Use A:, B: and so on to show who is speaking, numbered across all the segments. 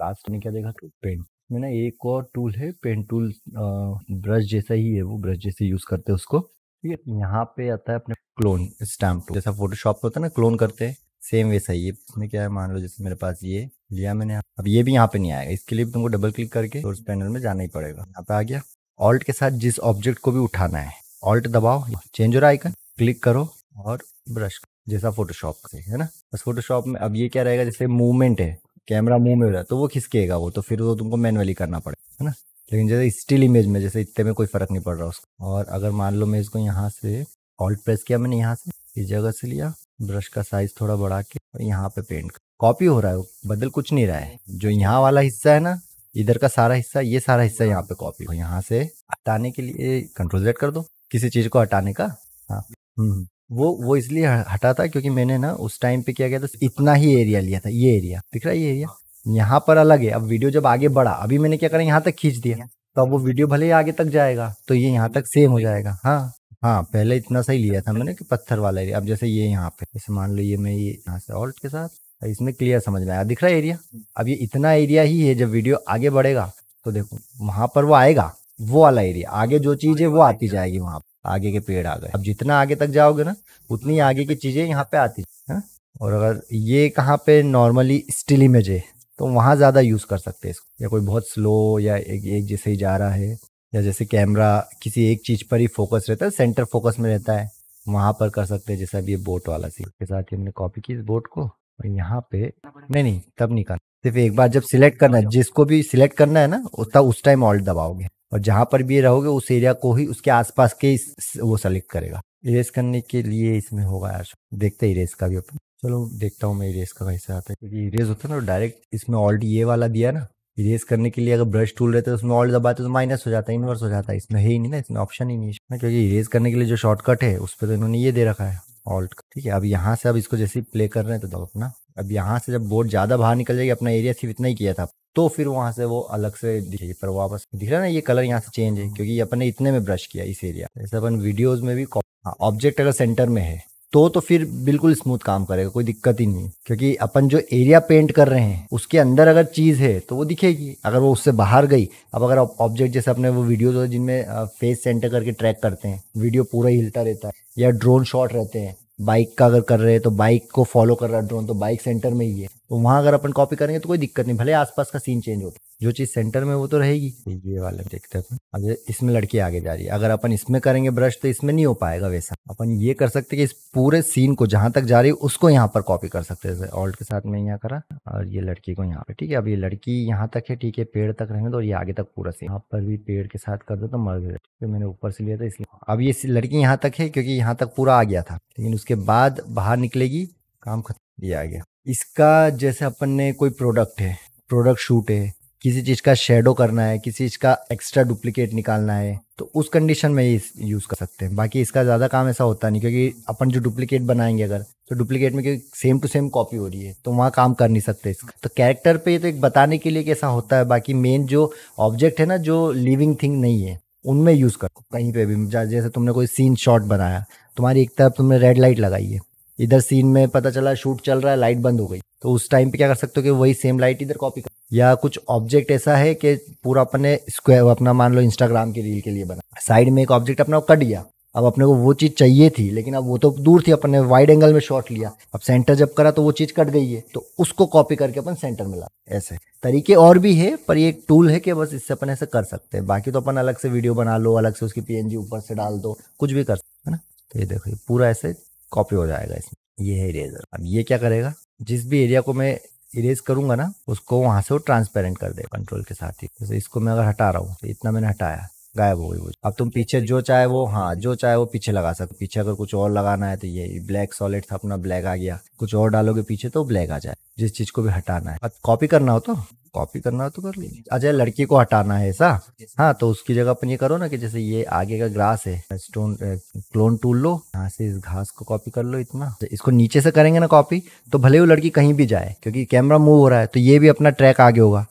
A: Last में क्या देखा तो पेंट में ना एक और टूल है पेंट टूल ब्रश जैसा ही है वो ब्रश जैसे यूज करते हैं उसको ठीक है यहाँ पे आता है अपने क्लोन स्टैम्प जैसा फोटोशॉप होता है ना क्लोन करते हैं सेम वैसा ही इसमें क्या है मान लो जैसे मेरे पास ये लिया मैंने अब ये भी यहाँ पे नहीं आएगा इसके लिए भी तुमको डबल क्लिक करके सोर्स पैनल में जाना ही पड़ेगा यहाँ पे आ गया ऑल्ट के साथ जिस ऑब्जेक्ट को भी उठाना है ऑल्ट दबाओ चेंज हो रहा आइकन क्लिक करो और ब्रश जैसा फोटोशॉप से है ना बस फोटोशॉप में अब ये क्या रहेगा जैसे मूवमेंट है कैमरा मुंह में हो जाए तो वो खिसकेगा वो तो फिर वो तुमको मैनुअली करना पड़ेगा है ना लेकिन जैसे स्टिल इमेज में जैसे इतने में कोई फर्क नहीं पड़ रहा उसको और अगर मान लो मैं इसको यहाँ से ऑल्ट प्रेस किया मैंने यहाँ से इस जगह से लिया ब्रश का साइज थोड़ा बढ़ा के और यहाँ पे पेंट कॉपी हो रहा है बदल कुछ नहीं रहा है जो यहाँ वाला हिस्सा है ना इधर का सारा हिस्सा ये सारा हिस्सा यहाँ पे कॉपी हो यहाँ से हटाने के लिए कंट्रोल जेड कर दो किसी चीज को हटाने का हाँ हम्म, हम्म। वो वो इसलिए हटा था क्योंकि मैंने ना उस टाइम पे किया गया था इतना ही एरिया लिया था ये एरिया दिख रहा है ये एरिया यहाँ पर अलग है अब वीडियो जब आगे बढ़ा अभी मैंने क्या करा यहाँ तक खींच दिया तो अब वो वीडियो भले ही आगे तक जाएगा तो ये यहाँ तक सेम हो जाएगा हाँ हाँ पहले इतना सही लिया था मैंने कि पत्थर वाला एरिया अब जैसे ये यहाँ पे जैसे मान लो ये मैं ये यहाँ से ऑल्ट के साथ इसमें क्लियर समझ में आया दिख रहा है एरिया hmm. अब ये इतना एरिया ही है जब वीडियो आगे बढ़ेगा तो देखो वहां पर वो आएगा वो वाला एरिया आगे जो चीज़ है वो आती जाएगी वहाँ आगे के पेड़ आ गए अब जितना आगे तक जाओगे ना उतनी आगे की चीज़ें यहाँ पे आती ना? और अगर ये कहाँ पे नॉर्मली स्टिल इमेज है तो वहाँ ज़्यादा यूज़ कर सकते हैं इसको या कोई बहुत स्लो या एक एक जैसे ही जा रहा है या जैसे कैमरा किसी एक चीज़ पर ही फोकस रहता है सेंटर फोकस में रहता है वहां पर कर सकते हैं जैसा अभी ये बोट वाला सीन के साथ ही हमने कॉपी की इस बोट को और यहाँ पे नहीं नहीं तब नहीं करना सिर्फ एक बार जब सिलेक्ट करना है जिसको भी सिलेक्ट करना है ना उतना उस टाइम ऑल्ट दबाओगे और जहां पर भी रहोगे उस एरिया को ही उसके आसपास के वो सेलेक्ट करेगा इरेज करने के लिए इसमें होगा यार देखते हैं इरेज का भी अपन चलो देखता हूँ मैं इरेज का कैसे आता है क्योंकि इरेज होता है ना डायरेक्ट तो इसमें ऑल्ट ये वाला दिया ना इरेज करने के लिए अगर ब्रश टूल रहता है उसमें ऑल्ट दबाते तो माइनस हो जाता है इन्वर्स हो जाता है इसमें है ही नहीं ना इसमें ऑप्शन ही नहीं है क्योंकि इरेज करने के लिए जो शॉर्टकट है उस पर तो इन्होंने ये दे रखा है ऑल्ट ठीक है अब यहाँ से अब इसको जैसे प्ले कर रहे हैं तो अपना अब यहाँ से जब बोर्ड ज़्यादा बाहर निकल जाएगी अपना एरिया सिर्फ इतना ही किया था तो फिर वहां से वो अलग से दिखेगी पर वापस दिख रहा है ना ये कलर यहाँ से चेंज है हाँ। क्योंकि अपन ने इतने में ब्रश किया इस एरिया जैसे अपन वीडियोज में भी ऑब्जेक्ट हाँ, अगर सेंटर में है तो तो फिर बिल्कुल स्मूथ काम करेगा कोई दिक्कत ही नहीं क्योंकि अपन जो एरिया पेंट कर रहे हैं उसके अंदर अगर चीज़ है तो वो दिखेगी अगर वो उससे बाहर गई अब अगर ऑब्जेक्ट जैसे अपने वो वीडियोज होते हैं जिनमें फेस सेंटर करके ट्रैक करते हैं वीडियो पूरा हिलता रहता है या ड्रोन शॉट रहते हैं बाइक का अगर कर रहे हैं तो बाइक को फॉलो कर रहा है ड्रोन तो बाइक सेंटर में ही है तो वहां अगर अपन कॉपी करेंगे तो कोई दिक्कत नहीं भले आसपास का सीन चेंज होता जो चीज़ सेंटर में वो तो रहेगी ये वाले देखते हैं अब इसमें लड़की आगे जा रही है अगर अपन इसमें करेंगे ब्रश तो इसमें नहीं हो पाएगा वैसा अपन ये कर सकते कि इस पूरे सीन को जहाँ तक जा रही है उसको यहाँ पर कॉपी कर सकते हैं ऑल्ट के साथ में यहाँ करा और ये लड़की को यहाँ पे ठीक है अब ये लड़की यहाँ तक है ठीक है पेड़ तक रहने तो ये आगे तक पूरा सीन यहाँ पर भी पेड़ के साथ कर दो तो मर गए तो मैंने ऊपर से लिया था इसलिए अब ये लड़की यहाँ तक है क्योंकि यहाँ तक पूरा आ गया था लेकिन उसके बाद बाहर निकलेगी काम खत्म ये आ गया इसका जैसे अपन ने कोई प्रोडक्ट है प्रोडक्ट शूट है किसी चीज़ का शेडो करना है किसी चीज़ का एक्स्ट्रा डुप्लीकेट निकालना है तो उस कंडीशन में ये यूज़ कर सकते हैं बाकी इसका ज़्यादा काम ऐसा होता नहीं क्योंकि अपन जो डुप्लीकेट बनाएंगे अगर तो डुप्लीकेट में क्योंकि सेम टू सेम कॉपी हो रही है तो वहाँ काम कर नहीं सकते इसका तो कैरेक्टर पे तो एक बताने के लिए कैसा होता है बाकी मेन जो ऑब्जेक्ट है ना जो लिविंग थिंग नहीं है उनमें यूज़ कर कहीं पे भी जैसे तुमने कोई सीन शॉट बनाया तुम्हारी एक तरफ तुमने रेड लाइट लगाई है इधर सीन में पता चला शूट चल रहा है लाइट बंद हो गई तो उस टाइम पे क्या कर सकते हो कि वही सेम लाइट इधर कॉपी कर या कुछ ऑब्जेक्ट ऐसा है कि पूरा अपने स्क्वायर अपना मान लो इंस्टाग्राम की रील के लिए बना साइड में एक ऑब्जेक्ट अपना कट गया अब अपने को वो चीज़ चाहिए थी लेकिन अब वो तो दूर थी अपन ने वाइड एंगल में शॉट लिया अब सेंटर जब करा तो वो चीज़ कट गई है तो उसको कॉपी करके अपन सेंटर में ला ऐसे तरीके और भी है पर ये एक टूल है कि बस इससे अपन ऐसे कर सकते हैं बाकी तो अपन अलग से वीडियो बना लो अलग से उसकी पीएनजी ऊपर से डाल दो कुछ भी कर सकते है ना तो ये देखो पूरा ऐसे कॉपी हो जाएगा इसमें ये है इरेजर अब ये क्या करेगा जिस भी एरिया को मैं इरेज करूंगा ना उसको वहां से वो ट्रांसपेरेंट कर देगा कंट्रोल के साथ ही जैसे इसको मैं अगर हटा रहा हूँ तो इतना मैंने हटाया गायब हो गई वो अब तुम पीछे जो चाहे वो हाँ जो चाहे वो पीछे लगा सकते पीछे अगर कुछ और लगाना है तो ये ब्लैक सॉलिड था अपना ब्लैक आ गया कुछ और डालोगे पीछे तो ब्लैक आ जाए जिस चीज को भी हटाना है कॉपी करना हो तो कॉपी करना हो तो कर लीजिए अच्छा लड़की को हटाना है ऐसा हाँ तो उसकी जगह अपन ये करो ना कि जैसे ये आगे का ग्रास है स्टोन क्लोन टूल लो यहाँ से इस घास को कॉपी कर लो इतना तो इसको नीचे से करेंगे ना कॉपी तो भले वो लड़की कहीं भी जाए क्योंकि कैमरा मूव हो रहा है तो ये भी अपना ट्रैक आगे होगा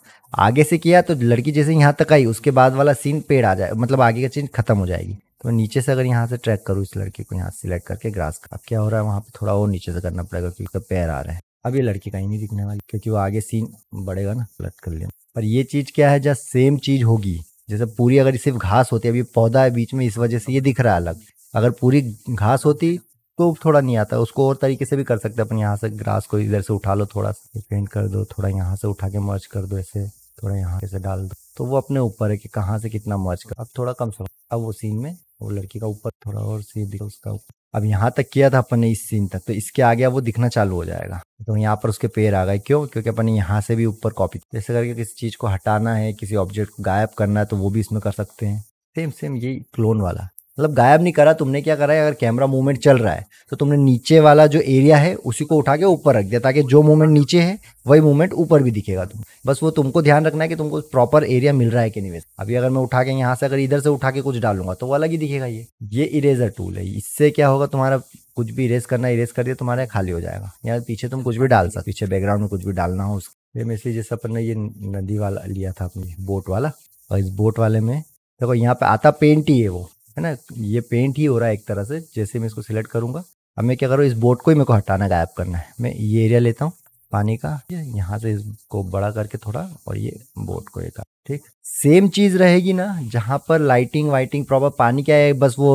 A: आगे से किया तो लड़की जैसे यहाँ तक आई उसके बाद वाला सीन पेड़ आ जाए मतलब आगे का चीज खत्म हो जाएगी तो नीचे से अगर यहाँ से ट्रैक करूँ इस लड़की को यहाँ सेलेक्ट करके ग्रास का अब क्या हो रहा है वहाँ पे थोड़ा और नीचे से करना पड़ेगा क्योंकि तो पैर आ रहा है अब ये लड़की कहीं नहीं दिखने वाली क्योंकि वो आगे सीन बढ़ेगा ना गलत कर लेना पर ये चीज़ क्या है जब सेम चीज़ होगी जैसे पूरी अगर सिर्फ घास होती है अभी पौधा है बीच में इस वजह से ये दिख रहा है अलग अगर पूरी घास होती तो थोड़ा नहीं आता उसको और तरीके से भी कर सकते अपन यहाँ से ग्रास को इधर से उठा लो थोड़ा सा पेंट कर दो थोड़ा यहाँ से उठा के मर्ज कर दो ऐसे थोड़ा यहाँ से डाल दो तो वो अपने ऊपर है कि कहाँ से कितना मर्ज कर अब थोड़ा कम सो अब वो सीन में वो लड़की का ऊपर थोड़ा और सीन दिखा उसका अब यहाँ तक किया था अपन ने इस सीन तक तो इसके आगे अब वो दिखना चालू हो जाएगा तो यहाँ पर उसके पेड़ आ गए क्यों क्योंकि अपन यहाँ से भी ऊपर कॉपी जैसे करके किसी चीज़ को हटाना है किसी ऑब्जेक्ट को गायब करना है तो वो भी इसमें कर सकते हैं सेम सेम ये क्लोन वाला मतलब गायब नहीं करा तुमने क्या करा है अगर कैमरा मूवमेंट चल रहा है तो तुमने नीचे वाला जो एरिया है उसी को उठा के ऊपर रख दिया ताकि जो मूवमेंट नीचे है वही मूवमेंट ऊपर भी दिखेगा तुम बस वो तुमको ध्यान रखना है कि तुमको प्रॉपर एरिया मिल रहा है कि नहीं वैसे अभी अगर मैं उठा के यहाँ से अगर इधर से उठा के कुछ डालूंगा तो वो अलग ही दिखेगा ये ये इरेजर टूल है इससे क्या होगा तुम्हारा कुछ भी इरेज करना इरेज कर दिया तुम्हारा खाली हो जाएगा यहाँ पीछे तुम कुछ भी डाल सकते पीछे बैकग्राउंड में कुछ भी डालना हो उसको इसलिए जैसे अपन ने ये नदी वाला लिया था अपनी बोट वाला और इस बोट वाले में देखो यहाँ पे आता पेंट ही है वो है ना ये पेंट ही हो रहा है एक तरह से जैसे मैं इसको सिलेक्ट करूंगा अब मैं क्या करूँ इस बोट को ही मेरे को हटाना गायब करना है मैं ये एरिया लेता हूँ पानी का यहाँ से इसको बड़ा करके थोड़ा और ये बोट को एक ठीक सेम चीज रहेगी ना जहाँ पर लाइटिंग वाइटिंग प्रॉपर पानी क्या है बस वो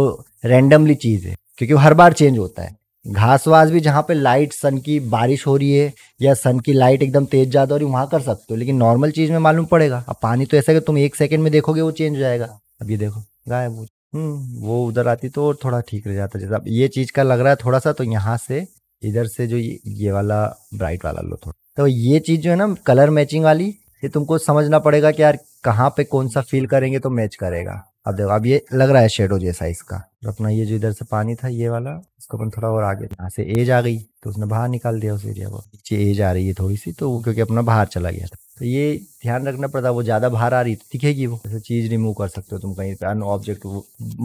A: रेंडमली चीज है क्योंकि वो हर बार चेंज होता है घास वास भी जहाँ पे लाइट सन की बारिश हो रही है या सन की लाइट एकदम तेज ज्यादा हो रही है वहां कर सकते हो लेकिन नॉर्मल चीज में मालूम पड़ेगा अब पानी तो ऐसा कि तुम एक सेकंड में देखोगे वो चेंज हो जाएगा अब ये देखो गायब हो हम्म, वो उधर आती तो और थोड़ा ठीक रह जाता जैसा अब ये चीज का लग रहा है थोड़ा सा तो यहाँ से इधर से जो ये, वाला ब्राइट वाला लो थोड़ा तो ये चीज जो है ना कलर मैचिंग वाली ये तुमको समझना पड़ेगा कि यार कहाँ पे कौन सा फील करेंगे तो मैच करेगा अब देखो अब ये लग रहा है शेडो जैसा इसका तो अपना ये जो इधर से पानी था ये वाला उसको अपन थोड़ा और आगे यहाँ से एज आ गई तो उसने बाहर निकाल दिया उस एरिया को नीचे एज आ रही है थोड़ी सी तो क्योंकि अपना बाहर चला गया था तो ये ध्यान रखना पड़ता वो ज़्यादा बाहर आ रही तो दिखेगी वो ऐसे चीज़ रिमूव कर सकते हो तुम कहीं पे अन ऑब्जेक्ट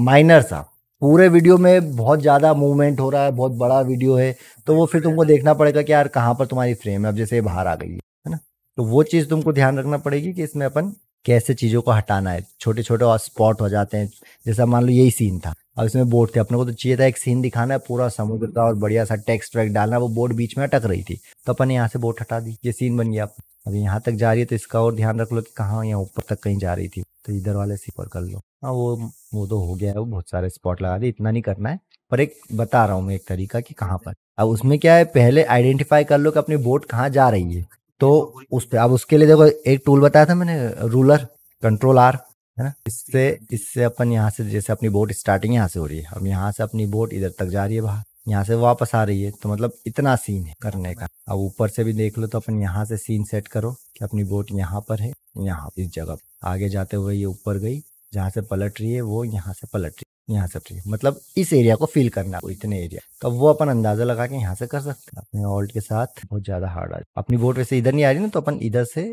A: माइनर सा पूरे वीडियो में बहुत ज़्यादा मूवमेंट हो रहा है बहुत बड़ा वीडियो है तो वो फिर तुमको देखना पड़ेगा कि यार कहाँ पर तुम्हारी फ्रेम है अब जैसे बाहर आ गई है ना तो वो चीज़ तुमको ध्यान रखना पड़ेगी कि इसमें अपन कैसे चीज़ों को हटाना है छोटे छोटे स्पॉट हो जाते हैं जैसा मान लो यही सीन था अब इसमें बोर्ड थे अपने को तो चाहिए था एक सीन दिखाना है पूरा समुद्र का और बढ़िया सा टेक्स्ट वैक डालना वो बोर्ड बीच में अटक रही थी तो अपन यहाँ से बोर्ड हटा दी ये सीन बन गया अभी यहाँ तक जा रही है तो इसका और ध्यान रख लो कि कहाँ यहाँ ऊपर तक कहीं जा रही थी तो इधर वाले से ऊपर कर लो हाँ वो वो तो हो गया है वो बहुत सारे स्पॉट लगा दिए इतना नहीं करना है पर एक बता रहा हूँ मैं एक तरीका कि कहाँ पर अब उसमें क्या है पहले आइडेंटिफाई कर लो कि अपनी बोट कहाँ जा रही है तो उस पर अब उसके लिए देखो एक टूल बताया था मैंने रूलर कंट्रोल आर है ना इससे इससे अपन यहाँ से जैसे अपनी बोट स्टार्टिंग यहाँ से हो रही है अब यहाँ से अपनी बोट इधर तक जा रही है बाहर यहाँ से वापस आ रही है तो मतलब इतना सीन है करने का अब ऊपर से भी देख लो तो अपन यहाँ से सीन सेट करो कि अपनी बोट यहाँ पर है यहाँ इस जगह पर आगे जाते हुए ये ऊपर गई जहाँ से पलट रही है वो यहाँ से पलट रही है यहाँ से है मतलब इस एरिया को फील करना है इतने एरिया तो वो अपन अंदाजा लगा के यहाँ से कर सकते हैं अपने ऑल्ट के साथ बहुत ज्यादा हार्ड आ अपनी बोट वैसे इधर नहीं आ रही ना तो अपन इधर से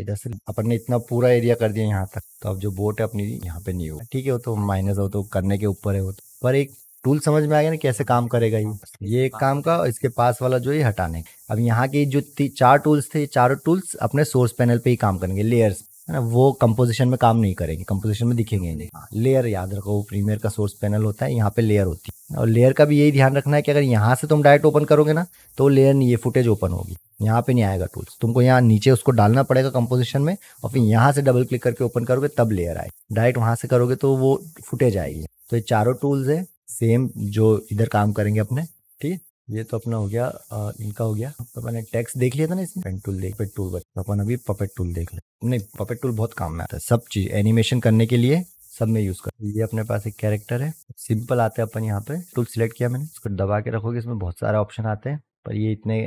A: इधर से अपन ने इतना पूरा एरिया कर दिया यहाँ तक तो अब जो बोट है अपनी यहाँ पे नहीं हो ठीक है वो तो माइनस हो तो करने के ऊपर है वो तो पर एक टूल समझ में आ गया ना कैसे काम करेगा ये हाँ, ये एक काम का और इसके पास वाला जो ये हटाने अब यहाँ के जो चार टूल्स थे चारों टूल्स अपने सोर्स पैनल पे ही काम करेंगे लेयर्स है ना वो कंपोजिशन में काम नहीं करेंगे कंपोजिशन में दिखेंगे नहीं हाँ। लेयर याद रखो वो प्रीमियर का सोर्स पैनल होता है यहाँ पे लेयर होती है और लेयर का भी यही ध्यान रखना है कि अगर यहाँ से तुम डायरेक्ट ओपन करोगे ना तो लेयर ये फुटेज ओपन होगी यहाँ पे नहीं आएगा टूल्स तुमको यहाँ नीचे उसको डालना पड़ेगा कंपोजिशन में और फिर यहाँ से डबल क्लिक करके ओपन करोगे तब लेयर आए डायरेक्ट वहाँ से करोगे तो वो फुटेज आएगी तो ये चारों टूल्स है सेम जो इधर काम करेंगे अपने ठीक है ये तो अपना हो गया आ, इनका हो गया तो मैंने टैक्स देख लिया था ना इसमें टूल देख पेट टूल तो अपन अभी पपेट टूल देख ले नहीं पपेट टूल बहुत काम में आता है सब चीज एनिमेशन करने के लिए सब में यूज कर ये अपने पास एक कैरेक्टर है सिंपल आते हैं अपन यहाँ पे टूल सिलेक्ट किया मैंने उसको दबा के रखोगे इसमें बहुत सारे ऑप्शन आते हैं पर ये इतने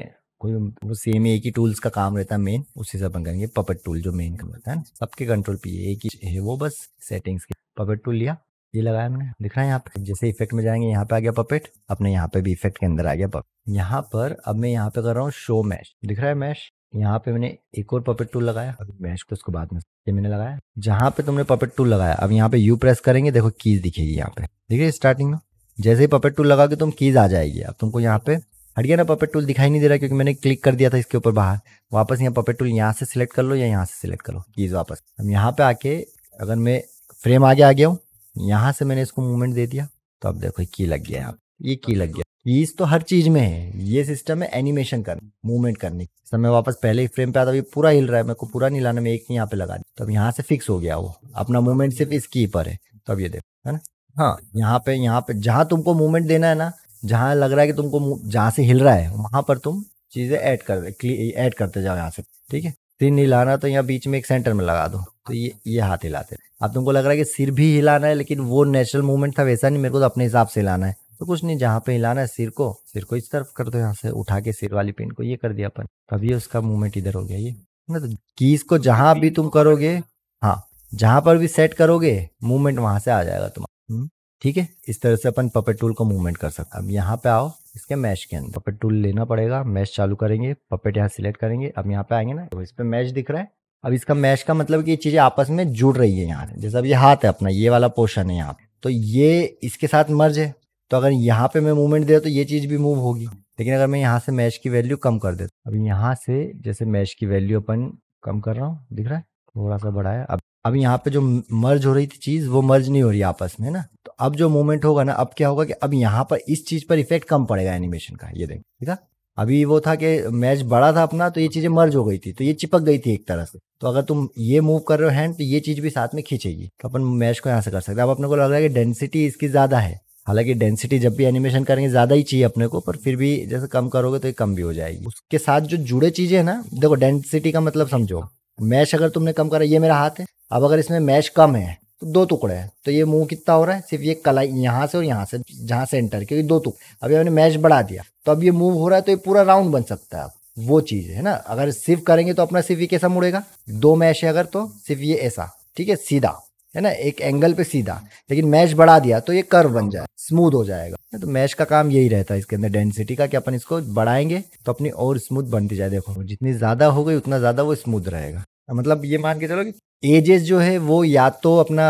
A: कोई वो सेम एक ही टूल्स का काम रहता है मेन उसी से अपन करेंगे पपेट टूल जो मेन काम रहता है सबके कंट्रोल पे एक ही है वो बस सेटिंग्स के पपेट टूल लिया ये लगाया हमने दिख रहा है यहाँ पे जैसे इफेक्ट में जाएंगे यहाँ पे आ गया पपेट अपने यहाँ पे भी इफेक्ट के अंदर आ गया पपेट यहाँ पर अब मैं यहाँ पे कर रहा हूँ शो मैश दिख रहा है मैश यहाँ पे मैंने एक और पपेट टूल लगाया अभी मैश को उसको बाद में ये मैंने लगाया जहाँ पे तुमने पपेट टूल लगाया अब यहाँ पे यू प्रेस करेंगे देखो कीज दिखेगी यहाँ पे देखिए स्टार्टिंग में जैसे ही पपेट टूल लगाओगे तुम कीज आ जाएगी अब तुमको यहाँ पे हट गया ना पपेट टूल दिखाई नहीं दे रहा क्योंकि मैंने क्लिक कर दिया था इसके ऊपर बाहर वापस यहाँ पपेट टूल यहाँ से सिलेक्ट कर लो या यहाँ से सिलेक्ट कर लो कीज वापस अब यहाँ पे आके अगर मैं फ्रेम आगे आ गया हूँ यहाँ से मैंने इसको मूवमेंट दे दिया तो अब देखो की लग गया यहाँ ये की लग गया कीज तो हर चीज में है ये सिस्टम है एनिमेशन करने मूवमेंट करने की वापस पहले ही फ्रेम पे आता अभी पूरा हिल रहा है मेरे को पूरा नहीं लाना मैं एक यहाँ पे लगा दी तो अब यहाँ से फिक्स हो गया वो अपना मूवमेंट सिर्फ इस की पर है तो अब ये देखो है ना हाँ यहाँ पे यहाँ पे जहाँ तुमको मूवमेंट देना है ना जहाँ लग रहा है कि तुमको जहाँ से हिल रहा है वहां पर तुम चीज़ें ऐड कर ऐड करते जाओ यहाँ से ठीक है तीन नहीं लाना तो यहाँ बीच में एक सेंटर में लगा दो तो ये ये हाथ हिलाते रहे अब तुमको लग रहा है कि सिर भी हिलाना है लेकिन वो नेचुरल मूवमेंट था वैसा नहीं मेरे को तो अपने हिसाब से हिलाना है तो कुछ नहीं जहाँ पे हिलाना है सिर को सिर को इस तरफ कर दो यहाँ से उठा के सिर वाली पिन को ये कर दिया अपन तभी उसका मूवमेंट इधर हो गया ये ना तो कीज को तो जहाँ भी तुम करोगे हाँ जहाँ पर भी सेट करोगे मूवमेंट वहां से आ जाएगा तुम्हारा हम्म, ठीक है इस तरह से अपन पपेट टूल को मूवमेंट कर सकते अब यहाँ पे आओ इसके मैश के अंदर पपेट टूल लेना पड़ेगा मैश चालू करेंगे पपेट यहाँ सिलेक्ट करेंगे अब यहाँ पे आएंगे ना तो इस पे मैश दिख रहा है अब इसका मैश का मतलब कि ये चीज़ें आपस में जुड़ रही है यहाँ जैसे अब ये हाथ है अपना ये वाला पोर्शन है यहाँ तो ये इसके साथ मर्ज है तो अगर यहाँ पे मैं मूवमेंट दे तो ये चीज़ भी मूव होगी लेकिन अगर मैं यहाँ से मैश की वैल्यू कम कर देता अब यहाँ से जैसे मैश की वैल्यू अपन कम कर रहा हूँ दिख रहा है थोड़ा सा बढ़ाया अब अब यहाँ पे जो मर्ज हो रही थी चीज़ वो मर्ज नहीं हो रही आपस में ना तो अब जो मूवमेंट होगा ना अब क्या होगा कि अब यहाँ पर इस चीज़ पर इफेक्ट कम पड़ेगा एनिमेशन का ये देख ठीक है अभी वो था कि मैच बड़ा था अपना तो ये चीज़ें मर्ज हो गई थी तो ये चिपक गई थी एक तरह से तो अगर तुम ये मूव कर रहे हो हैंड तो ये चीज़ भी साथ में खींचेगी तो अपन मैच को यहाँ से कर सकते हैं अब अपने को लग रहा है कि डेंसिटी इसकी ज़्यादा है हालांकि डेंसिटी जब भी एनिमेशन करेंगे ज़्यादा ही चाहिए अपने को पर फिर भी जैसे कम करोगे तो ये कम भी हो जाएगी उसके साथ जो जुड़े चीज़ें हैं ना देखो डेंसिटी का मतलब समझो मैश अगर तुमने कम करा ये मेरा हाथ है अब अगर इसमें मैश कम है तो दो टुकड़े हैं तो ये मुंह कितना हो रहा है सिर्फ ये कलाई यहाँ से और यहाँ से जहाँ सेंटर क्योंकि दो टुकड़े अभी हमने मैच बढ़ा दिया तो अब ये मूव हो रहा है तो ये पूरा राउंड बन सकता है वो चीज़ है ना अगर सिर्फ करेंगे तो अपना सिर्फ ये कैसा मुड़ेगा दो मैच है अगर तो सिर्फ ये ऐसा ठीक है सीधा है ना एक एंगल पे सीधा लेकिन मैच बढ़ा दिया तो ये कर्व बन जाए स्मूथ हो जाएगा तो मैच का काम यही रहता है इसके अंदर डेंसिटी का कि अपन इसको बढ़ाएंगे तो अपनी और स्मूथ बनती जाए देखो जितनी ज़्यादा हो गई उतना ज़्यादा वो स्मूथ रहेगा मतलब ये मान के चलो कि एजेस जो है वो या तो अपना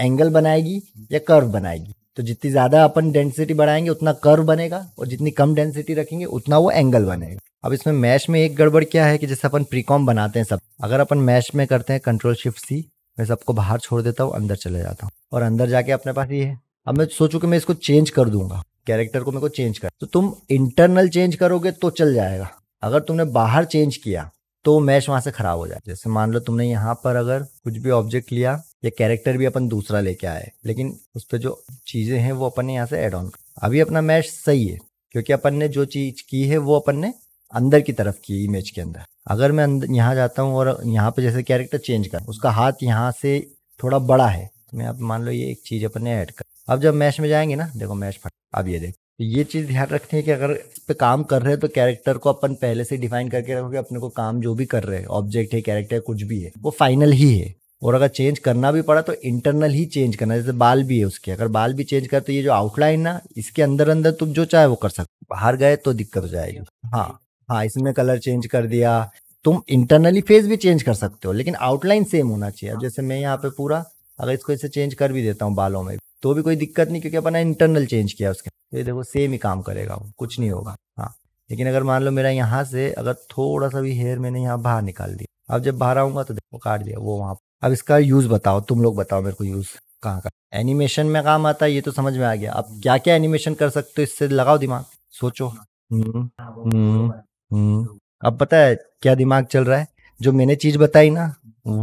A: एंगल बनाएगी या कर्व बनाएगी तो जितनी ज़्यादा अपन डेंसिटी बढ़ाएंगे उतना कर्व बनेगा और जितनी कम डेंसिटी रखेंगे उतना वो एंगल बनेगा अब इसमें मैश में एक गड़बड़ क्या है कि जैसे अपन प्रीकॉम बनाते हैं सब अगर अपन मैश में करते हैं कंट्रोल शिफ्ट सी मैं सबको बाहर छोड़ देता हूँ अंदर चले जाता हूँ और अंदर जाके अपने पास ये है अब मैं सोचू कि मैं इसको चेंज कर दूंगा कैरेक्टर को मेरे को चेंज कर तो तुम इंटरनल चेंज करोगे तो चल जाएगा अगर तुमने बाहर चेंज किया तो मैच वहां से ख़राब हो जाए जैसे मान लो तुमने यहाँ पर अगर कुछ भी ऑब्जेक्ट लिया या कैरेक्टर भी अपन दूसरा लेके आए लेकिन उस पर जो चीज़ें हैं वो अपन ने यहाँ से एड ऑन अभी अपना मैच सही है क्योंकि अपन ने जो चीज़ की है वो अपन ने अंदर की तरफ की इमेज के अंदर अगर मैं अंदर यहाँ जाता हूँ और यहाँ पे जैसे कैरेक्टर चेंज कर उसका हाथ यहाँ से थोड़ा बड़ा है तो मैं आप मान लो ये एक चीज़ अपन ने ऐड कर अब जब मैच में जाएंगे ना देखो मैच फट अब ये देखो ये चीज़ ध्यान रखते हैं कि अगर इस पर काम कर रहे हैं तो कैरेक्टर को अपन पहले से डिफाइन करके रखोगे अपने को काम जो भी कर रहे हैं ऑब्जेक्ट है कैरेक्टर कुछ भी है वो फाइनल ही है और अगर चेंज करना भी पड़ा तो इंटरनल ही चेंज करना जैसे बाल भी है उसके अगर बाल भी चेंज कर तो ये जो आउटलाइन ना इसके अंदर अंदर तुम जो चाहे वो कर सकते बाहर गए तो दिक्कत हो जाएगी हाँ हाँ इसमें कलर चेंज कर दिया तुम इंटरनली फेस भी चेंज कर सकते हो लेकिन आउटलाइन सेम होना चाहिए जैसे मैं यहाँ पे पूरा अगर इसको इसे चेंज कर भी देता हूँ बालों में तो भी कोई दिक्कत नहीं क्योंकि अपना इंटरनल चेंज किया उसके ये देखो सेम ही काम करेगा वो कुछ नहीं होगा हाँ लेकिन अगर मान लो मेरा यहाँ से अगर थोड़ा सा भी हेयर मैंने यहाँ बाहर निकाल दिया अब जब बाहर आऊंगा तो देखो काट दिया वो वहाँ अब इसका यूज़ बताओ तुम लोग बताओ मेरे को यूज़ कहाँ का एनिमेशन में काम आता है ये तो समझ में आ गया अब क्या क्या एनिमेशन कर सकते हो इससे लगाओ दिमाग सोचो हम्म, हम्म, हम्म। अब पता है क्या दिमाग चल रहा है जो मैंने चीज़ बताई ना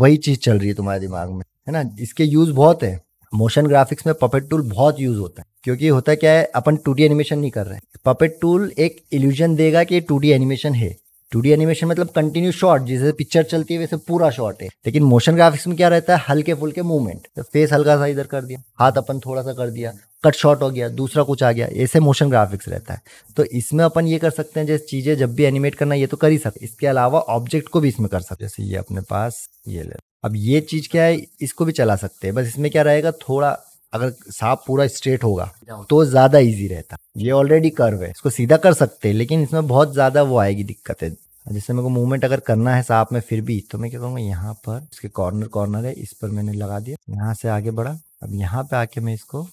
A: वही चीज़ चल रही है तुम्हारे दिमाग में है ना इसके यूज़ बहुत है मोशन ग्राफिक्स में पपेट टूल बहुत यूज होता है क्योंकि होता क्या है अपन टू एनिमेशन नहीं कर रहे हैं पपेट टूल एक इल्यूजन देगा कि टू एनिमेशन है टू एनिमेशन मतलब कंटिन्यू शॉट जिसे पिक्चर चलती है वैसे पूरा शॉट है लेकिन मोशन ग्राफिक्स में क्या रहता है हल्के फुल्के मूवमेंट तो फेस हल्का सा इधर कर दिया हाथ अपन थोड़ा सा कर दिया कट शॉट हो गया दूसरा कुछ आ गया ऐसे मोशन ग्राफिक्स रहता है तो इसमें अपन ये कर सकते हैं जैसे चीज़ें जब भी एनिमेट करना ये तो कर ही सकते इसके अलावा ऑब्जेक्ट को भी इसमें कर सकते जैसे ये अपने पास ये ले अब ये चीज़ क्या है इसको भी चला सकते हैं बस इसमें क्या रहेगा थोड़ा अगर सांप पूरा स्ट्रेट होगा तो ज़्यादा इजी रहता ये ऑलरेडी कर्व है इसको सीधा कर सकते हैं लेकिन इसमें बहुत ज़्यादा वो आएगी दिक्कतें जैसे मेरे को मूवमेंट अगर करना है सांप में फिर भी तो मैं क्या कहूंगा यहाँ पर इसके कॉर्नर कॉर्नर है इस पर मैंने लगा दिया यहाँ से आगे बढ़ा अब यहाँ पे आके मैं इसको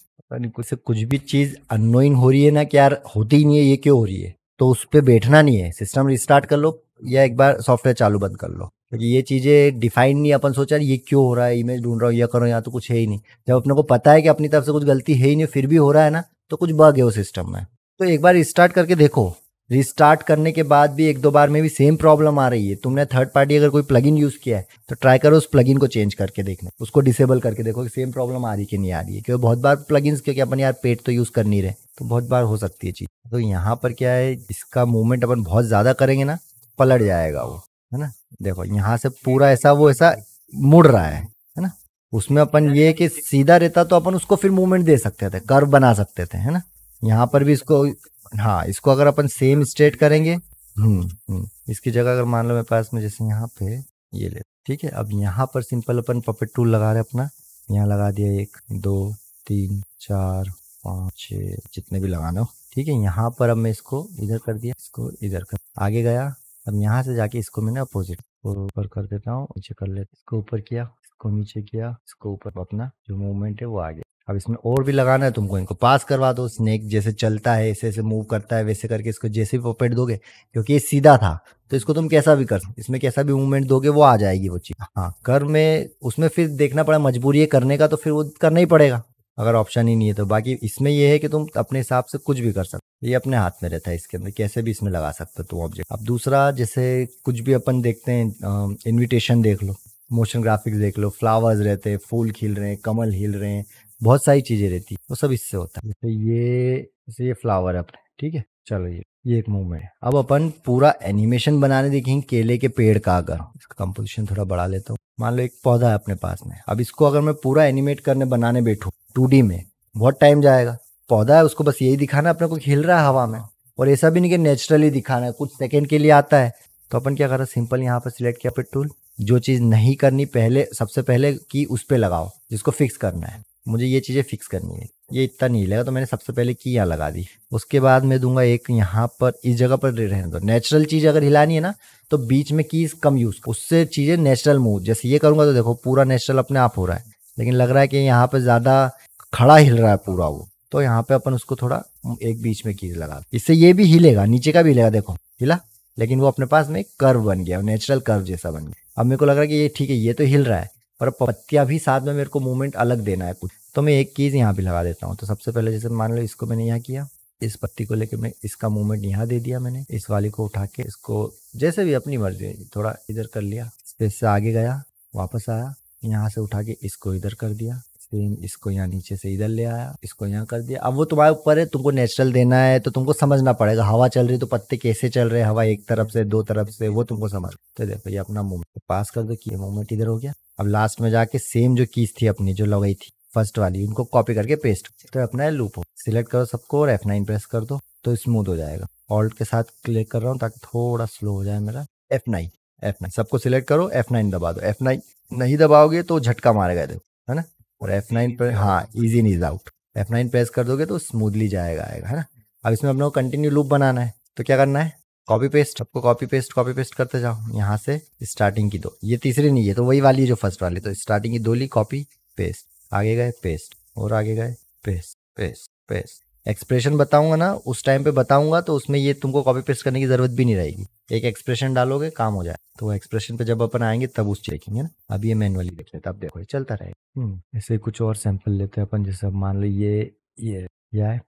A: से कुछ भी चीज अनोइंग हो रही है ना कि यार होती ही नहीं है ये क्यों हो रही है तो उस पर बैठना नहीं है सिस्टम रिस्टार्ट कर लो या एक बार सॉफ्टवेयर चालू बंद कर लो क्योंकि ये चीज़ें डिफाइन नहीं अपन सोचा ये क्यों हो रहा है ईमेल ढूंढ रहा हूँ या करो यहाँ तो कुछ है ही नहीं जब अपने को पता है कि अपनी तरफ से कुछ गलती है ही नहीं फिर भी हो रहा है ना तो कुछ बग है वो सिस्टम में तो एक बार स्टार्ट करके देखो रिस्टार्ट करने के बाद भी एक दो बार में भी सेम प्रॉब्लम आ रही है तुमने थर्ड पार्टी अगर कोई प्लगइन यूज़ किया है तो ट्राई करो उस प्लगइन को चेंज करके देखना उसको डिसेबल करके देखो कि सेम प्रॉब्लम आ रही कि नहीं आ रही है क्योंकि बहुत बार प्लगइन्स क्योंकि अपन यार पेट तो यूज़ कर नहीं रहे तो बहुत बार हो सकती है चीज़ तो यहाँ पर क्या है इसका मूवमेंट अपन बहुत ज़्यादा करेंगे ना पलट जाएगा वो है ना देखो यहाँ से पूरा ऐसा वो ऐसा मुड़ रहा है है ना उसमें अपन ये कि सीधा रहता तो अपन उसको फिर मूवमेंट दे सकते थे कर्व बना सकते थे है ना यहाँ पर भी इसको हाँ इसको अगर अपन सेम स्ट्रेट करेंगे हम्म, हम्म इसकी जगह अगर मान लो मेरे पास में जैसे यहाँ पे ये ले ठीक है अब यहाँ पर सिंपल अपन पपेट टूल लगा रहे अपना यहाँ लगा दिया एक दो तीन चार पाँच छ जितने भी लगाना हो ठीक है यहाँ पर अब मैं इसको इधर कर दिया इसको इधर कर आगे गया अब यहाँ से जाके इसको मैंने अपोजिट ऊपर कर देता हूँ नीचे कर लेते इसको ऊपर किया इसको नीचे किया इसको ऊपर अपना जो मूवमेंट है वो आ गया अब इसमें और भी लगाना है तुमको इनको पास करवा दो स्नेक जैसे चलता है ऐसे ऐसे मूव करता है वैसे करके इसको जैसे भी पपेट दोगे क्योंकि ये सीधा था तो इसको तुम कैसा भी कर इसमें कैसा भी मूवमेंट दोगे वो आ जाएगी वो चीज़ हाँ कर में उसमें फिर देखना पड़ा मजबूरी है करने का तो फिर वो करना ही पड़ेगा अगर ऑप्शन ही नहीं है तो बाकी इसमें यह है कि तुम अपने हिसाब से कुछ भी कर सकते ये अपने हाथ में रहता है इसके अंदर कैसे भी इसमें लगा सकते हो तुम ऑब्जेक्ट अब दूसरा जैसे कुछ भी अपन देखते हैं इन्विटेशन देख लो मोशन ग्राफिक्स देख लो फ्लावर्स रहते हैं फूल खिल रहे हैं कमल हिल रहे हैं बहुत सारी चीजें रहती है वो सब इससे होता है जैसे ये जैसे ये फ्लावर है अपने ठीक है चलो ये ये एक मूवमेंट है अब अपन पूरा एनिमेशन बनाने देखेंगे केले के पेड़ का अगर इसका कंपोजिशन थोड़ा बढ़ा लेता हूँ मान लो एक पौधा है अपने पास में अब इसको अगर मैं पूरा एनिमेट करने बनाने बैठू टू में बहुत टाइम जाएगा पौधा है उसको बस यही दिखाना अपने को खिल रहा है हवा में और ऐसा भी नहीं कि नेचुरली दिखाना है कुछ सेकेंड के लिए आता है तो अपन क्या करा सिंपल यहाँ पर सिलेक्ट किया फिर टूल जो चीज़ नहीं करनी पहले सबसे पहले की उस पर लगाओ जिसको फिक्स करना है मुझे ये चीज़ें फिक्स करनी है ये इतना नहीं लगा तो मैंने सबसे पहले की यहाँ लगा दी उसके बाद मैं दूंगा एक यहाँ पर इस जगह पर रहने दो नेचुरल चीज़ अगर हिलानी है ना तो बीच में कीज कम यूज़ उससे चीज़ें नेचुरल मूव जैसे ये करूंगा तो देखो पूरा नेचुरल अपने आप हो रहा है लेकिन लग रहा है कि यहाँ पर ज़्यादा खड़ा हिल रहा है पूरा वो तो यहाँ पे अपन उसको थोड़ा एक बीच में कीज लगा इससे ये भी हिलेगा नीचे का भी हिलेगा देखो हिला लेकिन वो अपने पास में कर्व बन गया नेचुरल कर्व जैसा बन गया अब मेरे को लग रहा है कि ये ठीक है ये तो हिल रहा है और पत्तियाँ भी साथ में मेरे को मूवमेंट अलग देना है कुछ तो मैं एक चीज़ यहाँ पे लगा देता हूँ तो सबसे पहले जैसे मान लो इसको मैंने यहाँ किया इस पत्ती को लेके मैं इसका मूवमेंट यहाँ दे दिया मैंने इस वाली को उठा के इसको जैसे भी अपनी मर्जी थोड़ा इधर कर लिया स्पेस से आगे गया वापस आया यहाँ से उठा के इसको इधर कर दिया फिर इसको यहाँ नीचे से इधर ले आया इसको यहाँ कर दिया अब वो तुम्हारे ऊपर है तुमको नेचुरल देना है तो तुमको समझना पड़ेगा हवा चल रही तो पत्ते कैसे चल रहे हवा एक तरफ से दो तरफ से वो तुमको समझ तो देखो ये अपना मूवमेंट पास कर दो मोमेंट मूवमेंट इधर हो गया अब लास्ट में जाके सेम जो कीज थी अपनी जो लगाई थी फर्स्ट वाली उनको कॉपी करके पेस्ट तो अपना लूप हो सिलेक्ट करो सबको और एफ नाइन प्रेस कर दो तो स्मूथ हो जाएगा ऑल्ट के साथ क्लिक कर रहा हूँ ताकि थोड़ा स्लो हो जाए मेरा एफ नाइन एफ नाइन सबको सिलेक्ट करो एफ नाइन दबा दो एफ नाइन नहीं दबाओगे तो झटका मारेगा देखो है ना और एफ नाइन पर हाँ easy ease out F9 nine press कर दोगे तो स्मूथली जाएगा आएगा है ना अब इसमें अपने को कंटिन्यू लूप बनाना है तो क्या करना है कॉपी पेस्ट आपको कॉपी पेस्ट कॉपी पेस्ट करते जाओ यहाँ से स्टार्टिंग की दो ये तीसरी नहीं है तो वही वाली है जो फर्स्ट वाली तो स्टार्टिंग की दो ली कॉपी पेस्ट आगे गए पेस्ट और आगे गए पेस्ट पेस्ट पेस्ट एक्सप्रेशन बताऊंगा ना उस टाइम पे बताऊंगा तो उसमें ये तुमको कॉपी पेस्ट करने की जरूरत भी नहीं रहेगी एक एक्सप्रेशन डालोगे काम हो जाए तो एक्सप्रेशन पे जब अपन आएंगे तब उस देखेंगे ना अब ये मैनुअली देख लेते अब देखो चलता रहेगा हम्म, ऐसे कुछ और सैंपल लेते हैं अपन जैसे मान लो ये ये या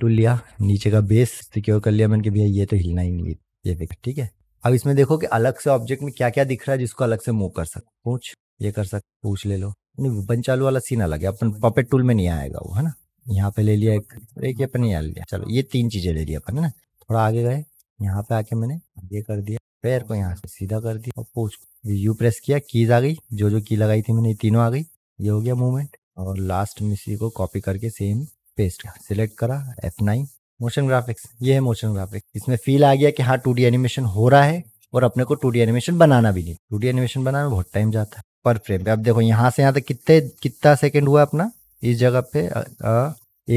A: टू लिया नीचे का बेस सिक्योर कर लिया मैंने कि भैया ये तो हिलना ही नहीं ये देख ठीक है अब इसमें देखो कि अलग से ऑब्जेक्ट में क्या क्या दिख रहा है जिसको अलग से मूव कर सकते पूछ ये कर सकते पूछ ले लो नहीं बन चालू वाला सीन अलग है अपन पपेट टूल में नहीं आएगा वो है ना यहाँ पे ले लिया एक एक अपन यहाँ लिया चलो ये तीन चीजें ले लिया अपन है ना थोड़ा आगे गए यहाँ पे आके मैंने ये कर दिया पैर को यहाँ से सीधा कर दिया और पूछ यू प्रेस किया कीज आ गई जो जो की लगाई थी मैंने तीनों आ गई ये हो गया मूवमेंट और लास्ट में इसी को कॉपी करके सेम पेस्ट सिलेक्ट करा एफ नाइन मोशन ग्राफिक्स ये है मोशन ग्राफिक्स इसमें फील आ गया कि हाँ टू एनिमेशन हो रहा है और अपने को टू एनिमेशन बनाना भी नहीं टू एनिमेशन बनाने में बहुत टाइम जाता है पर फ्रेम पे अब देखो यहाँ से यहाँ तक कितने कितना सेकंड हुआ अपना इस जगह पे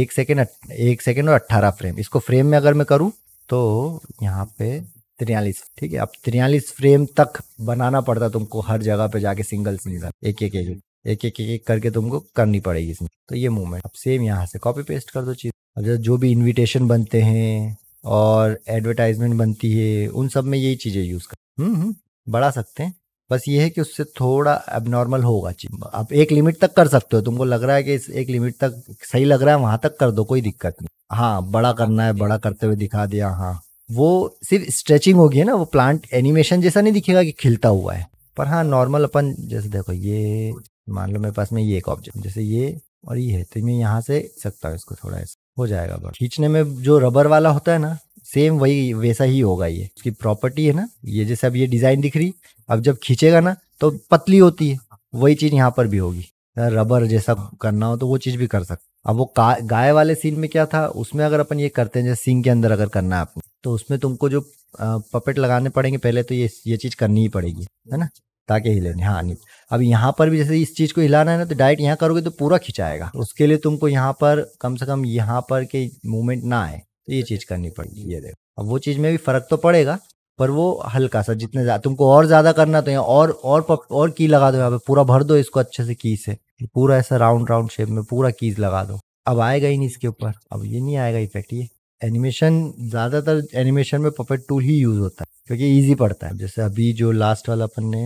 A: एक सेकेंड एक सेकेंड और अट्ठारह फ्रेम इसको फ्रेम में अगर मैं करूँ तो यहाँ पे तिरयालीस ठीक है अब तिरयालीस फ्रेम तक बनाना पड़ता तुमको हर जगह पे जाके सिंगल सिंगल एक एक एक एक एक एक करके तुमको करनी पड़ेगी इसमें तो ये मूवमेंट अब सेम यहाँ से कॉपी पेस्ट कर दो चीज़ अब जो भी इनविटेशन बनते हैं और एडवर्टाइजमेंट बनती है उन सब में यही चीज़ें यूज़ कर हम्म, हम्म बढ़ा सकते हैं बस ये है कि उससे थोड़ा एबनॉर्मल होगा चीज आप एक लिमिट तक कर सकते हो तुमको लग रहा है कि इस एक लिमिट तक सही लग रहा है वहां तक कर दो कोई दिक्कत नहीं हाँ बड़ा करना है बड़ा करते हुए दिखा दिया हाँ वो सिर्फ स्ट्रेचिंग होगी ना वो प्लांट एनिमेशन जैसा नहीं दिखेगा कि खिलता हुआ है पर हाँ नॉर्मल अपन जैसे देखो ये मान लो मेरे पास में ये एक ऑब्जेक्ट जैसे ये और ये है तो मैं यहाँ से सकता हूँ इसको थोड़ा ऐसा हो जाएगा बट खींचने में जो रबर वाला होता है ना सेम वही वैसा ही होगा ये उसकी प्रॉपर्टी है ना ये जैसे अब ये डिज़ाइन दिख रही अब जब खींचेगा ना तो पतली होती है वही चीज़ यहाँ पर भी होगी रबर जैसा करना हो तो वो चीज़ भी कर सकते अब वो गाय वाले सीन में क्या था उसमें अगर अपन ये करते हैं जैसे सिंग के अंदर अगर करना है आपको तो उसमें तुमको जो पपेट लगाने पड़ेंगे पहले तो ये ये चीज़ करनी ही पड़ेगी है ना ताकि हिलेने हाँ नहीं अब यहाँ पर भी जैसे इस चीज़ को हिलाना है ना तो डायरेक्ट यहाँ करोगे तो पूरा खिंचाएगा उसके लिए तुमको यहाँ पर कम से कम यहाँ पर के मूवमेंट ना आए तो ये चीज़ करनी पड़ेगी ये देखो अब वो चीज़ में भी फ़र्क तो पड़ेगा पर वो हल्का सा जितने तुमको और ज़्यादा करना तो यहाँ और और और की लगा दो यहाँ पे पूरा भर दो इसको अच्छे से की से पूरा ऐसा राउंड राउंड शेप में पूरा कीज लगा दो अब आएगा ही नहीं इसके ऊपर अब ये नहीं आएगा इफेक्ट ये एनिमेशन ज़्यादातर एनिमेशन में पपेट टूल ही यूज़ होता है क्योंकि ईजी पड़ता है जैसे अभी जो लास्ट वाला अपन ने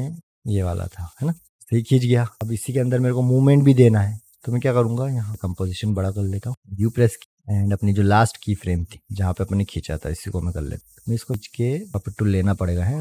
A: ये वाला था है ना सही खींच गया अब इसी के अंदर मेरे को मूवमेंट भी देना है तो मैं क्या करूंगा यहाँ कंपोजिशन बड़ा कर लेता हूँ यू प्रेस एंड अपनी जो लास्ट की फ्रेम थी जहाँ पे अपने खींचा था इसी को मैं कर लेता मैं इसको खींच के पपेट लेना पड़ेगा है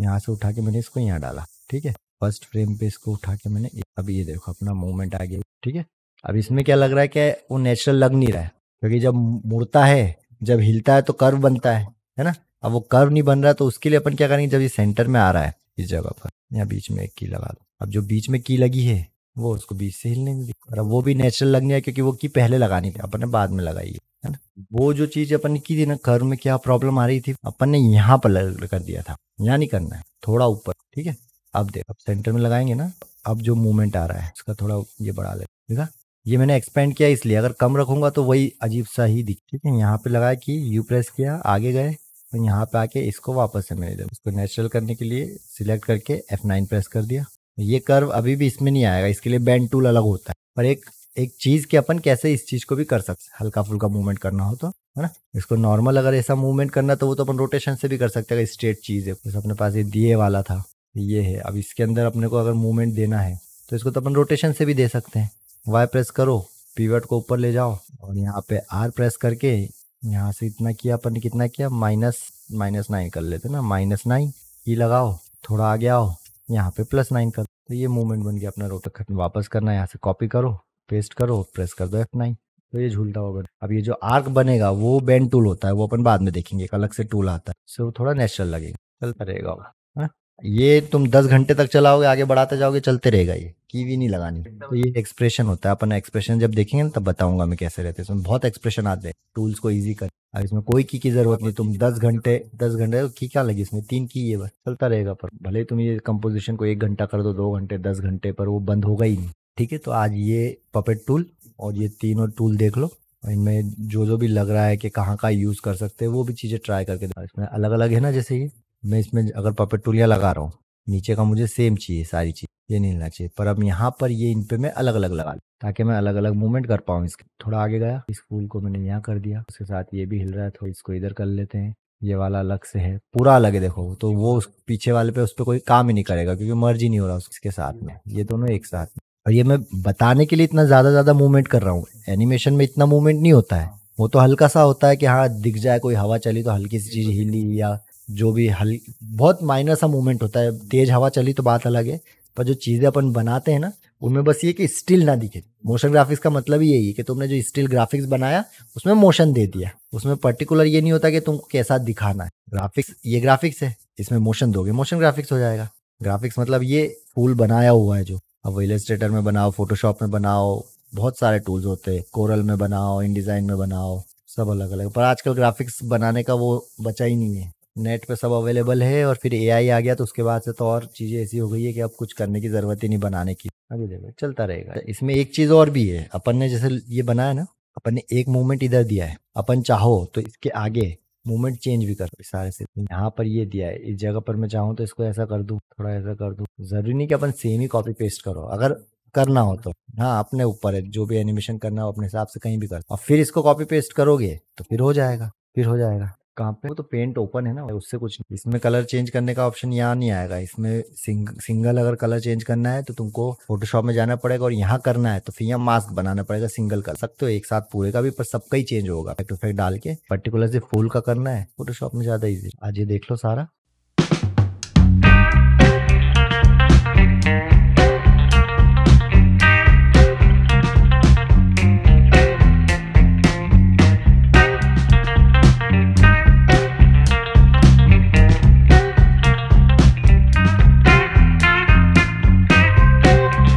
A: यहाँ से उठा के मैंने इसको यहाँ डाला ठीक है फर्स्ट फ्रेम पे इसको उठा के मैंने अब ये देखो अपना मूवमेंट आ गया ठीक है अब इसमें क्या लग रहा है कि वो नेचुरल लग नहीं रहा है क्योंकि जब मुड़ता है जब हिलता है तो कर्व बनता है है ना अब वो कर्व नहीं बन रहा तो उसके लिए अपन क्या करेंगे जब ये सेंटर में आ रहा है इस जगह पर यहाँ बीच में एक की लगा दो अब जो बीच में की लगी है वो उसको बीच से हिलने दी और अब वो भी नेचुरल लगने है क्योंकि वो की पहले लगानी थी अपन ने बाद में लगाई है ना वो जो चीज अपन ने की थी ना घर में क्या प्रॉब्लम आ रही थी अपन ने यहाँ पर कर दिया था यहाँ नहीं करना है थोड़ा ऊपर ठीक है अब देख अब सेंटर में लगाएंगे ना अब जो मूवमेंट आ रहा है उसका थोड़ा ये बढ़ा ले देखा ये मैंने एक्सपेंड किया इसलिए अगर कम रखूंगा तो वही अजीब सा ही दिख ठीक है यहाँ पे लगाया कि यू प्रेस किया आगे गए तो यहाँ पे आके इसको वापस से मैंने इसको नेचुरल करने के लिए सिलेक्ट करके एफ प्रेस कर दिया ये कर्व अभी भी इसमें नहीं आएगा इसके लिए बैंड टूल अलग होता है पर एक एक चीज के अपन कैसे इस चीज को भी कर सकते हैं हल्का फुल्का मूवमेंट करना हो तो है ना इसको नॉर्मल अगर ऐसा मूवमेंट करना तो वो तो अपन रोटेशन से भी कर सकते हैं स्ट्रेट चीज है जैसे अपने पास ये दिए वाला था ये है अब इसके अंदर अपने को अगर मूवमेंट देना है तो इसको तो अपन रोटेशन से भी दे सकते हैं वाई प्रेस करो पीवट को ऊपर ले जाओ और यहाँ पे आर प्रेस करके यहाँ से इतना किया अपन कितना किया माइनस माइनस नाइन कर लेते ना माइनस नाइन ये लगाओ थोड़ा आगे आओ यहाँ पे प्लस नाइन कर तो ये मूवमेंट बन गया अपना रोटर खत्म वापस करना यहाँ से कॉपी करो पेस्ट करो प्रेस कर दो एफ नाइन तो ये झूलता होगा अब ये जो आर्क बनेगा वो बैंड टूल होता है वो अपन बाद में देखेंगे एक अलग से टूल आता है सो थोड़ा नेचुरल लगेगा चलता रहेगा होगा हाँ? ये तुम दस घंटे तक चलाओगे आगे बढ़ाते जाओगे चलते रहेगा ये कीवी नहीं लगानी तो ये एक्सप्रेशन होता है अपन एक्सप्रेशन जब देखेंगे ना तब बताऊंगा मैं कैसे रहते इसमें बहुत एक्सप्रेशन आते हैं टूल्स को इजी कर अब इसमें कोई की की जरूरत नहीं तुम दस घंटे दस घंटे तो की क्या लगी इसमें तीन की ये बस चलता रहेगा पर भले तुम ये कंपोजिशन को एक घंटा कर दो दो घंटे दस घंटे पर वो बंद होगा ही नहीं ठीक है तो आज ये पपेट टूल और ये तीनों टूल देख लो इनमें जो जो भी लग रहा है कि कहाँ कहाँ यूज़ कर सकते हैं वो भी चीज़ें ट्राई करके इसमें अलग अलग है ना जैसे ये मैं इसमें अगर पपेट टूलिया लगा रहा हूँ नीचे का मुझे सेम चाहिए सारी चीज़ ये नहीं लेना चाहिए पर अब यहाँ पर ये इन पे मैं अलग अलग लगा लू ताकि मैं अलग अलग मूवमेंट कर पाऊँ इसके थोड़ा आगे गया इस फूल को मैंने यहाँ कर दिया उसके साथ ये भी हिल रहा है थोड़ा तो इसको इधर कर लेते हैं ये वाला अलग से है पूरा अलग है देखो तो वो उस पीछे वाले पे उस पर कोई काम ही नहीं करेगा क्योंकि मर्ज ही नहीं हो रहा उसके साथ में ये दोनों एक साथ में और ये मैं बताने के लिए इतना ज़्यादा ज़्यादा मूवमेंट कर रहा हूँ एनिमेशन में इतना मूवमेंट नहीं होता है वो तो हल्का सा होता है कि हाँ दिख जाए कोई हवा चली तो हल्की सी चीज़ हिली या जो भी हल बहुत माइनर सा मूवमेंट होता है तेज हवा चली तो बात अलग है पर जो चीज़ें अपन बनाते हैं ना उनमें बस ये कि स्टिल ना दिखे मोशन ग्राफिक्स का मतलब ही यही है कि तुमने जो स्टिल ग्राफिक्स बनाया उसमें मोशन दे दिया उसमें पर्टिकुलर ये नहीं होता कि तुम कैसा दिखाना है ग्राफिक्स ये ग्राफिक्स है इसमें मोशन दोगे मोशन ग्राफिक्स हो जाएगा ग्राफिक्स मतलब ये फूल बनाया हुआ है जो अब इलेस्ट्रेटर में बनाओ फोटोशॉप में बनाओ बहुत सारे टूल्स होते हैं कोरल में बनाओ इन डिज़ाइन में बनाओ सब अलग अलग पर आजकल ग्राफिक्स बनाने का वो बचा ही नहीं है नेट पे सब अवेलेबल है और फिर एआई आ गया तो उसके बाद से तो और चीज़ें ऐसी हो गई है कि अब कुछ करने की ज़रूरत ही नहीं बनाने की अभी देखो चलता रहेगा तो इसमें एक चीज़ और भी है अपन ने जैसे ये बनाया ना अपन ने एक मूवमेंट इधर दिया है अपन चाहो तो इसके आगे मूवमेंट चेंज भी कर सारे से यहाँ पर ये दिया है इस जगह पर मैं चाहूँ तो इसको ऐसा कर दूँ थोड़ा ऐसा कर दूँ जरूरी नहीं कि अपन सेम ही कॉपी पेस्ट करो अगर करना हो तो हाँ अपने ऊपर है जो भी एनिमेशन करना हो अपने हिसाब से कहीं भी कर और फिर इसको कॉपी पेस्ट करोगे तो फिर हो जाएगा फिर हो जाएगा कहाँ पे वो तो पेंट ओपन है ना उससे कुछ नहीं इसमें कलर चेंज करने का ऑप्शन यहाँ नहीं आएगा इसमें सिंग, सिंगल अगर कलर चेंज करना है तो तुमको फोटोशॉप में जाना पड़ेगा और यहाँ करना है तो फिर यहाँ मास्क बनाना पड़ेगा सिंगल कर सकते हो एक साथ पूरे का भी पर सबका ही चेंज होगा इफेक्ट फैक्ट डाल के पर्टिकुलर से फूल का करना है फोटोशॉप में ज्यादा ईजी आज ये देख लो सारा